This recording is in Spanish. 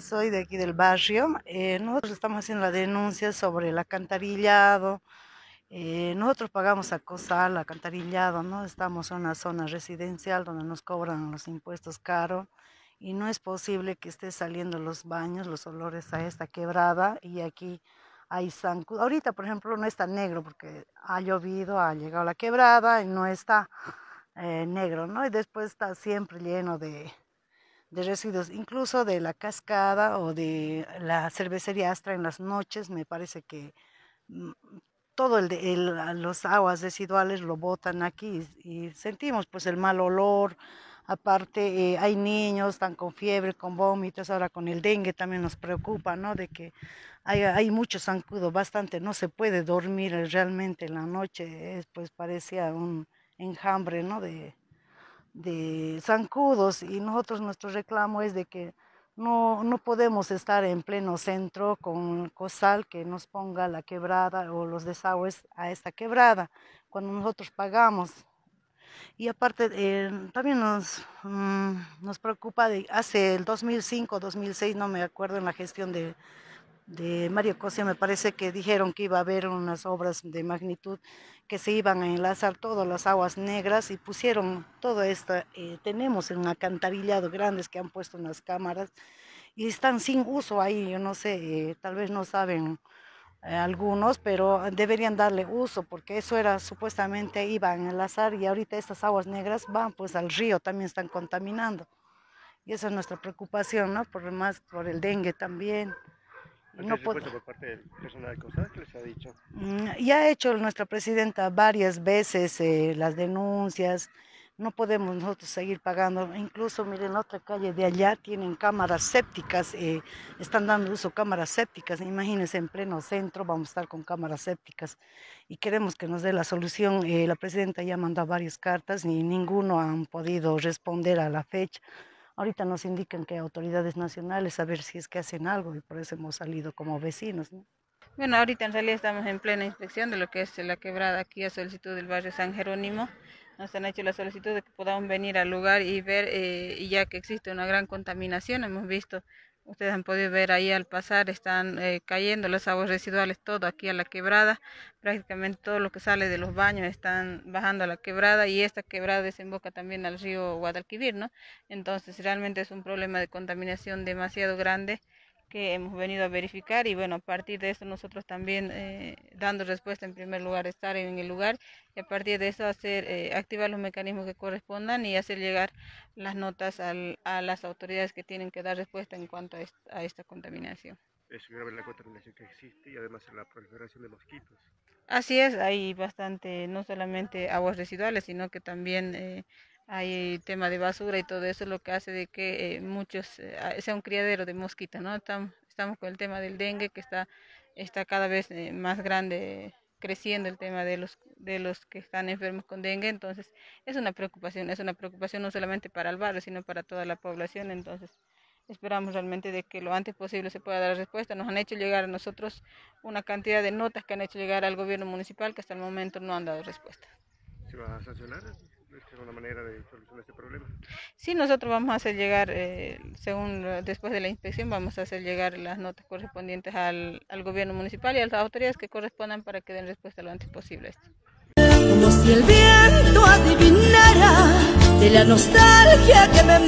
Soy de aquí del barrio. Eh, nosotros estamos haciendo la denuncia sobre el acantarillado eh, nosotros pagamos a COSAL, Acantarillado, ¿no? Estamos en una zona residencial donde nos cobran los impuestos caros y no es posible que esté saliendo los baños, los olores a esta quebrada y aquí hay zancudo. Ahorita, por ejemplo, no está negro porque ha llovido, ha llegado la quebrada y no está eh, negro, ¿no? Y después está siempre lleno de, de residuos, incluso de la cascada o de la cervecería Astra en las noches, me parece que mm, todo el, los aguas residuales lo botan aquí y, sentimos pues el mal olor. Aparte, eh, hay niños están con fiebre, con vómitos, ahora con el dengue también nos preocupa, ¿no? De que hay, hay mucho zancudo, bastante, no se puede dormir eh, realmente en la noche, eh, pues parecía un enjambre, ¿no? De, de zancudos y nosotros nuestro reclamo es de que no, no podemos estar en pleno centro con COSAL que nos ponga la quebrada o los desagües a esta quebrada cuando nosotros pagamos. Y aparte, eh, también nos, mm, nos preocupa, de, hace el 2005, 2006, no me acuerdo, en la gestión de, de Mario Cosia me parece que dijeron que iba a haber unas obras de magnitud que se iban a enlazar todas las aguas negras y pusieron todo esto, eh, tenemos un acantarillado grandes que han puesto unas cámaras y están sin uso ahí, yo no sé, eh, tal vez no saben eh, algunos, pero deberían darle uso porque eso era supuestamente iban a enlazar y ahorita estas aguas negras van pues al río, también están contaminando. Y esa es nuestra preocupación, ¿no? Por más por el dengue también no por parte del personal les ha dicho? Mm, ya ha hecho nuestra presidenta varias veces eh, las denuncias. No podemos nosotros seguir pagando. Incluso, miren, la otra calle de allá tienen cámaras sépticas, eh, están dando uso cámaras sépticas. Imagínense, en pleno centro vamos a estar con cámaras sépticas y queremos que nos dé la solución. Eh, la presidenta ya mandó varias cartas y ninguno han podido responder a la fecha. Ahorita nos indican que autoridades nacionales a ver si es que hacen algo y por eso hemos salido como vecinos. Bueno, ahorita en realidad estamos en plena inspección de lo que es la quebrada aquí a solicitud del barrio San Jerónimo. Nos han hecho la solicitud de que podamos venir al lugar y ver, eh, ya que existe una gran contaminación, hemos visto Ustedes han podido ver ahí al pasar, están eh, cayendo las aguas residuales, todo aquí a la quebrada. Prácticamente todo lo que sale de los baños están bajando a la quebrada y esta quebrada desemboca también al río Guadalquivir, ¿no? Entonces realmente es un problema de contaminación demasiado grande que hemos venido a verificar y bueno, a partir de eso nosotros también eh, dando respuesta en primer lugar, estar en el lugar y a partir de eso hacer, eh, activar los mecanismos que correspondan y hacer llegar las notas al, a las autoridades que tienen que dar respuesta en cuanto a, esta contaminación. Es grave la contaminación que existe y además la proliferación de mosquitos. Así es, hay bastante, no solamente aguas residuales, sino que también eh, hay tema de basura y todo eso, lo que hace de que eh, muchos eh, sea un criadero de mosquita ¿no? Estamos, estamos, con el tema del dengue que está, está cada vez eh, más grande, creciendo el tema de los, de los que están enfermos con dengue, entonces es una preocupación, es una preocupación no solamente para el barrio, sino para toda la población, entonces esperamos realmente de que lo antes posible se pueda dar respuesta. Nos han hecho llegar a nosotros una cantidad de notas que han hecho llegar al gobierno municipal que hasta el momento no han dado respuesta. a sancionar? es una manera de solucionar este problema. Sí, nosotros vamos a hacer llegar, eh, según eh, después de la inspección, vamos a hacer llegar las notas correspondientes al, gobierno municipal y a las autoridades que correspondan para que den respuesta lo antes posible si el viento adivinara de la nostalgia que me